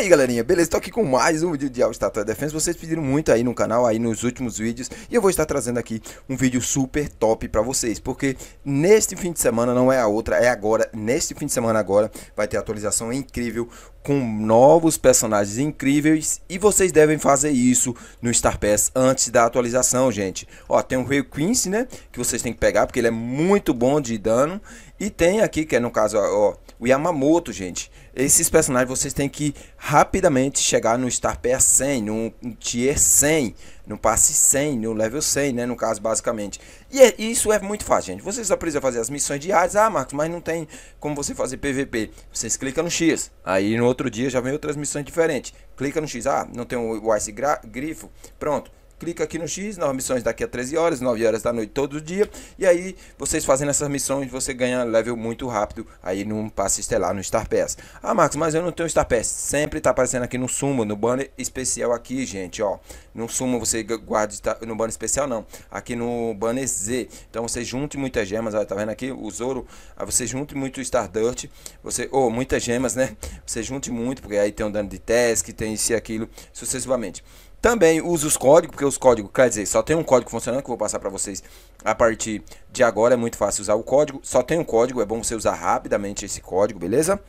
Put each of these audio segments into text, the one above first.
aí, galerinha, beleza? Estou aqui com mais um vídeo de All Statua Defense. Vocês pediram muito aí no canal, aí nos últimos vídeos. E eu vou estar trazendo aqui um vídeo super top para vocês. Porque neste fim de semana, não é a outra, é agora. Neste fim de semana agora, vai ter atualização incrível com novos personagens incríveis. E vocês devem fazer isso no Star Pass antes da atualização, gente. Ó, tem o Rio Quincy, né? Que vocês têm que pegar, porque ele é muito bom de dano. E tem aqui, que é no caso, ó o Yamamoto, gente. Esses personagens vocês têm que rapidamente chegar no Star Pass 100, no Tier 100, no passe 100, no level 100, né? No caso, basicamente. E, é, e isso é muito fácil, gente. Vocês só precisam fazer as missões diárias. Ah, Marcos, mas não tem como você fazer PVP. Vocês clicam no X. Aí no outro dia já vem outras missões diferentes. Clica no X. Ah, não tem o Ice Grifo. Pronto clica aqui no X, novas missões daqui a 13 horas, 9 horas da noite todo dia. E aí, vocês fazendo essas missões, você ganha level muito rápido aí num passe estelar no Star Pass. Ah, Max, mas eu não tenho Star Pass. Sempre tá aparecendo aqui no sumo, no banner especial aqui, gente, ó. No sumo você guarda no banner especial não, aqui no banner Z. Então você junte muitas gemas, ó, tá vendo aqui o Zoro, aí ah, você junte muito Stardust, você ou oh, muitas gemas, né? Você junte muito, porque aí tem um dano de task, tem isso e aquilo, sucessivamente. Também usa os códigos, porque os códigos, quer dizer, só tem um código funcionando que eu vou passar para vocês a partir de agora. É muito fácil usar o código. Só tem um código, é bom você usar rapidamente esse código, beleza?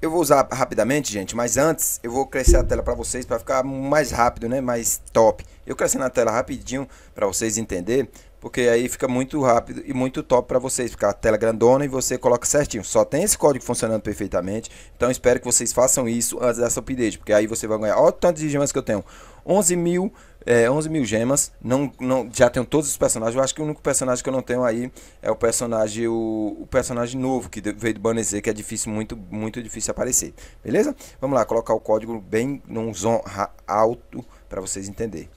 Eu vou usar rapidamente, gente, mas antes eu vou crescer a tela para vocês para ficar mais rápido, né? Mais top. Eu cresci na tela rapidinho para vocês entenderem, porque aí fica muito rápido e muito top para vocês, ficar a tela é grandona e você coloca certinho. Só tem esse código funcionando perfeitamente, então espero que vocês façam isso antes dessa update, porque aí você vai ganhar, olha o tanto de gemas que eu tenho, 11 mil, é, 11 mil gemas, não, não, já tenho todos os personagens, eu acho que o único personagem que eu não tenho aí é o personagem, o, o personagem novo que veio do Banner Z, que é difícil, muito, muito difícil aparecer, beleza? Vamos lá, colocar o código bem num zoom alto para vocês entenderem.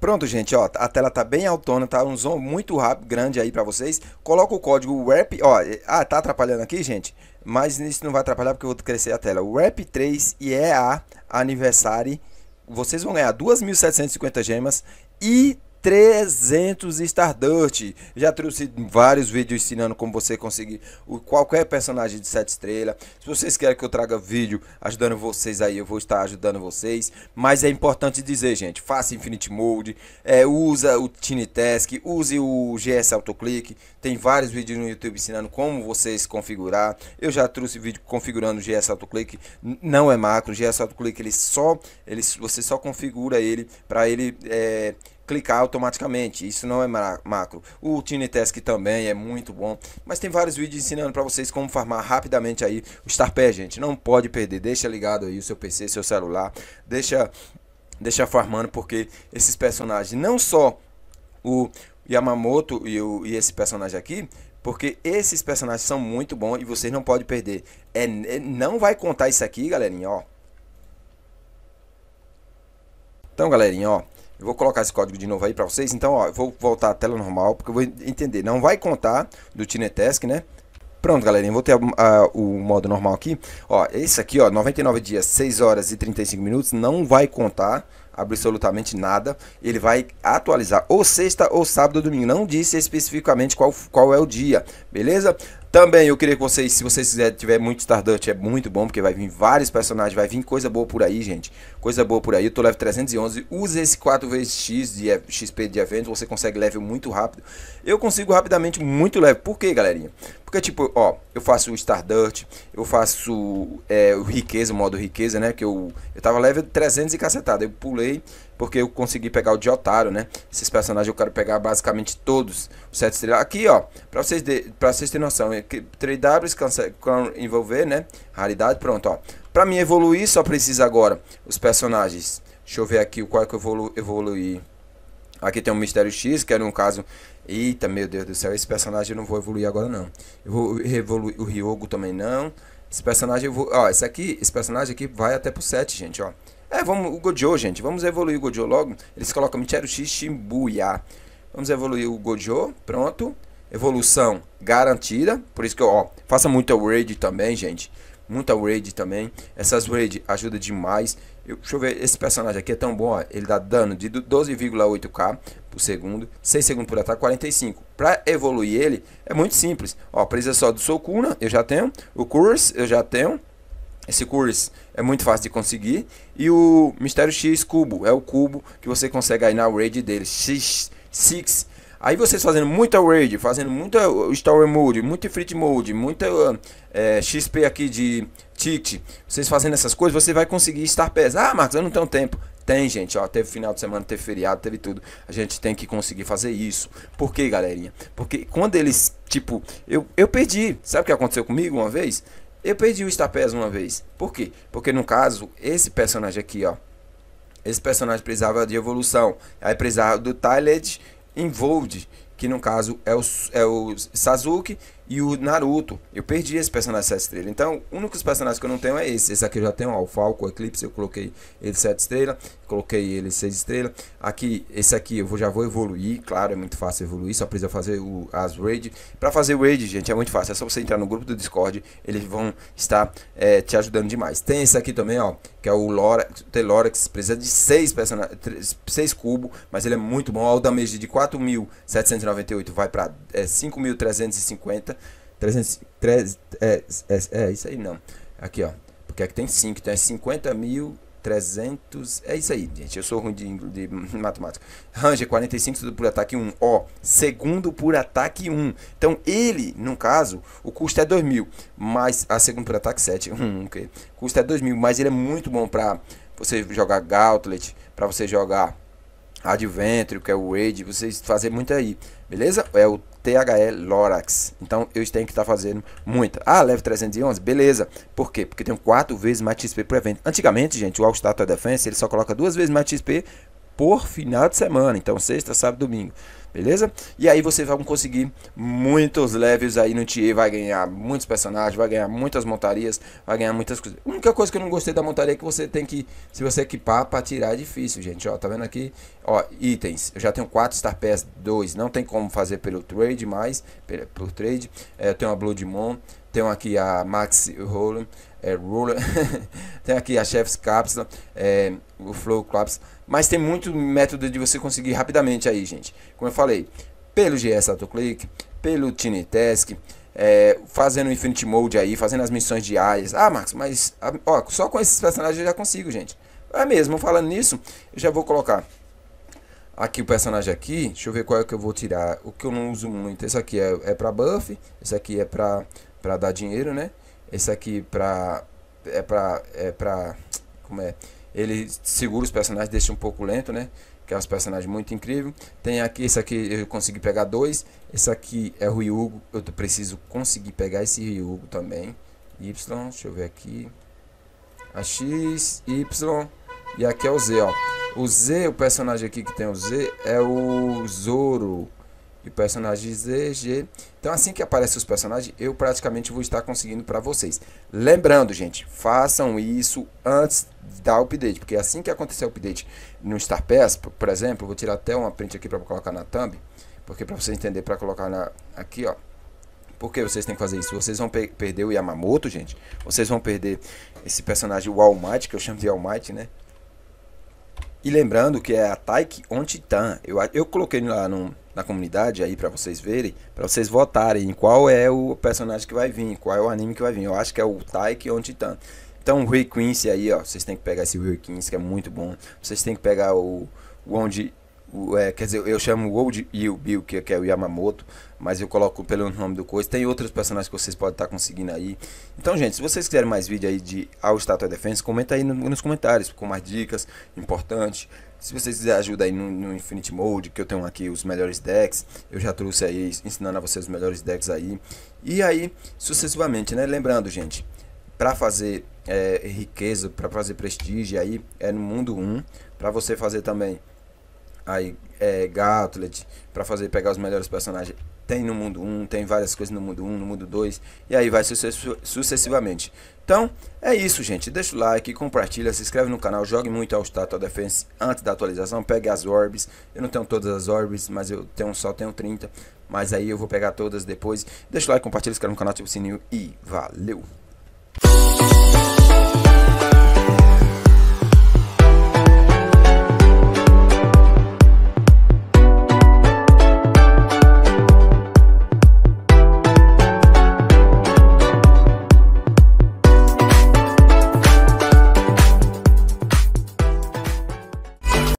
Pronto, gente, ó, a tela tá bem autônoma, tá um zoom muito rápido, grande aí para vocês. Coloca o código WRAP, ó, é, ah, tá atrapalhando aqui, gente, mas isso não vai atrapalhar porque eu vou crescer a tela. WRAP3 a Aniversário, vocês vão ganhar 2.750 gemas e 300 Stardust. Já trouxe vários vídeos ensinando como você conseguir o, qualquer personagem de 7 estrelas. Se vocês querem que eu traga vídeo ajudando vocês aí, eu vou estar ajudando vocês. Mas é importante dizer, gente, faça Infinite Mode, é, usa o Tinitask, use o GS Autoclick. Tem vários vídeos no YouTube ensinando como vocês configurar. Eu já trouxe vídeo configurando o GS Autoclick. Não é macro, o GS Autoclick ele só, ele, você só configura ele para ele... É, clicar automaticamente. Isso não é macro. O Tinitask também é muito bom, mas tem vários vídeos ensinando para vocês como farmar rapidamente aí o Starpé, gente. Não pode perder. Deixa ligado aí o seu PC, seu celular. Deixa deixa farmando porque esses personagens não só o Yamamoto e, o, e esse personagem aqui, porque esses personagens são muito bons e vocês não podem perder. É, é não vai contar isso aqui, galerinha, ó. Então, galerinha, ó. Eu vou colocar esse código de novo aí para vocês. Então, ó, eu vou voltar à tela normal, porque eu vou entender. Não vai contar do Tinetask, né? Pronto, galerinha, vou ter a, a, o modo normal aqui. Ó, esse aqui, ó, 99 dias, 6 horas e 35 minutos, não vai contar absolutamente nada. Ele vai atualizar ou sexta, ou sábado, ou domingo. Não disse especificamente qual, qual é o dia, beleza? Também eu queria que vocês, se vocês quiserem, tiver muito Stardust, é muito bom, porque vai vir vários personagens, vai vir coisa boa por aí, gente. Coisa boa por aí. Eu tô level 311, usa esse 4x de XP de evento, você consegue level muito rápido. Eu consigo rapidamente muito level. Por que, galerinha? Porque, tipo, ó, eu faço o Stardust, eu faço é, o Riqueza, o modo Riqueza, né? Que eu, eu tava level 300 e cacetada. Eu pulei, porque eu consegui pegar o de otário, né? Esses personagens eu quero pegar basicamente todos. Os sete estrelas. Aqui, ó. Pra vocês, de, pra vocês terem noção. 3Ws é vão envolver, né? Raridade. Pronto, ó. Pra mim evoluir, só precisa agora os personagens. Deixa eu ver aqui o qual é que eu vou evoluir. Aqui tem um Mistério X, que era é, um caso... Eita, meu Deus do céu. Esse personagem eu não vou evoluir agora, não. Eu vou evoluir o Ryogo também, não. Esse personagem eu vou... Ó, esse aqui... Esse personagem aqui vai até pro 7, gente, ó. É, vamos, o Gojo, gente, vamos evoluir o Gojo logo. Eles colocam Michiru Shishibuya. Vamos evoluir o Gojo, pronto. Evolução garantida. Por isso que, ó, faça muita raid também, gente. Muita raid também. Essas raid ajuda demais. Eu, deixa eu ver, esse personagem aqui é tão bom, ó. Ele dá dano de 12,8k por segundo, 6 segundos por ataque, 45. Para evoluir ele, é muito simples. Ó, precisa só do Sokuna, eu já tenho. O Curse, eu já tenho. Esse curso é muito fácil de conseguir. E o Mistério X Cubo é o cubo que você consegue aí na raid dele, X6. Aí vocês fazendo muita raid, fazendo muita Story Mode, muito free Mode, muita é, eh, eh, XP aqui de Ticket, vocês fazendo essas coisas, você vai conseguir estar pesado Ah, Marcos, eu não tenho tempo. Tem, gente, ó, teve final de semana, teve feriado, teve tudo. A gente tem que conseguir fazer isso. Por quê, galerinha? Porque quando eles, tipo, eu, eu perdi. Sabe o que aconteceu comigo uma vez? Eu perdi o estapés uma vez. Por quê? Porque no caso, esse personagem aqui, ó. Esse personagem precisava de evolução. Aí precisava do Tiled Involved, que no caso é o, é o Sasuke e o Naruto. Eu perdi esse personagem 7 estrelas. Então, o único personagem que eu não tenho é esse. Esse aqui eu já tenho, ó, o Falco, o Eclipse, eu coloquei ele 7 estrelas, coloquei ele 6 estrelas. Aqui, esse aqui eu vou, já vou evoluir, claro, é muito fácil evoluir, só precisa fazer o, as raid. Para fazer o raid, gente, é muito fácil, é só você entrar no grupo do Discord, eles vão estar é, te ajudando demais. Tem esse aqui também, ó, que é o Lorax, Telorax, precisa de 6 personagens, seis cubos, mas ele é muito bom. Ó, o damage de 4.798 vai para é, 5.350 300, 3, é, é, é, isso aí não. Aqui, ó. Porque aqui tem 5, então é 50 mil 300. É isso aí, gente. Eu sou ruim de, de matemática. Ranger, 45 por ataque 1. Ó, segundo por ataque 1. Então, ele, no caso, o custo é 2 mil. Mas a ah, segundo por ataque 7. Hum, okay. Custo é 2 mil. Mas ele é muito bom pra você jogar Gauntlet. pra você jogar Adventure, que é o Wade, vocês fazem muito aí, beleza? É o THE Lorax. Então eu tenho que estar tá fazendo muita. Ah, leve 311, beleza. Por quê? Porque tem 4 vezes mais XP por evento. Antigamente, gente, o All Star Defense ele só coloca duas vezes mais XP por final de semana. Então sexta, sábado, domingo beleza? E aí vocês vão conseguir muitos levels aí no Tier, vai ganhar muitos personagens, vai ganhar muitas montarias, vai ganhar muitas coisas. A única coisa que eu não gostei da montaria é que você tem que, se você equipar para tirar é difícil, gente, ó, tá vendo aqui? Ó, itens, eu já tenho 4 Star Pass 2, não tem como fazer pelo trade mais, pelo, pelo trade, é, eu tenho a Bloodmon, tenho aqui a Max Roller, é, Roller Tem aqui a Chef's Capsule, né? é, o Flow Capsule. Mas tem muito método de você conseguir rapidamente aí, gente. Como eu falei, pelo GS AutoClick, pelo TinyTask, é, fazendo o Infinity Mode aí, fazendo as missões diárias. Ah, Marcos, mas ó, só com esses personagens eu já consigo, gente. É mesmo, falando nisso, eu já vou colocar aqui o personagem aqui. Deixa eu ver qual é que eu vou tirar. O que eu não uso muito. Esse aqui é, é pra buff. Esse aqui é pra, pra dar dinheiro, né? Esse aqui pra, é pra. É pra como é? Ele segura os personagens, deixa um pouco lento, né? Que é um personagem muito incrível. Tem aqui, esse aqui eu consegui pegar dois. Esse aqui é o Ryugo. Eu preciso conseguir pegar esse Ryugo também. Y, deixa eu ver aqui. A X, Y e aqui é o Z, ó. O Z, o personagem aqui que tem o Z é o Zoro e personagens ZG Então, assim que aparecem os personagens, eu praticamente vou estar conseguindo para vocês. Lembrando, gente, façam isso antes da update, porque assim que acontecer o update no Star Pass, por exemplo, vou tirar até uma print aqui para colocar na thumb, porque para vocês entenderem, para colocar na, aqui, ó. Porque vocês têm que fazer isso? Vocês vão pe perder o Yamamoto, gente. Vocês vão perder esse personagem, o All Might, que eu chamo de All Might, né? E lembrando que é Attack on Titan. Eu, eu coloquei lá no, na comunidade aí para vocês verem, para vocês votarem qual é o personagem que vai vir, qual é o anime que vai vir. Eu acho que é o Taiki ou o Então o Rui Quincy aí, ó, vocês têm que pegar esse Rui Quincy que é muito bom. Vocês têm que pegar o, onde o, é, quer dizer, eu chamo o Old Yu Bill, que, que é o Yamamoto, mas eu coloco pelo nome do coisa. Tem outros personagens que vocês podem estar tá conseguindo aí. Então, gente, se vocês quiserem mais vídeo aí de All Statua Defense, comenta aí no, nos comentários com mais dicas importantes. Se vocês quiserem ajuda aí no, no, Infinity Mode, que eu tenho aqui os melhores decks, eu já trouxe aí ensinando a vocês os melhores decks aí. E aí, sucessivamente, né? Lembrando, gente, para fazer é, riqueza, para fazer prestígio aí, é no mundo 1. Para você fazer também aí é, Gauntlet, para fazer pegar os melhores personagens tem no mundo 1, um, tem várias coisas no mundo 1, um, no mundo 2, e aí vai sucessivamente. Então, é isso, gente. Deixa o like, compartilha, se inscreve no canal, jogue muito ao Statua Defense antes da atualização, pegue as orbes. Eu não tenho todas as orbes, mas eu tenho só tenho 30, mas aí eu vou pegar todas depois. Deixa o like, compartilha, se inscreve no canal, ativa o sininho e valeu!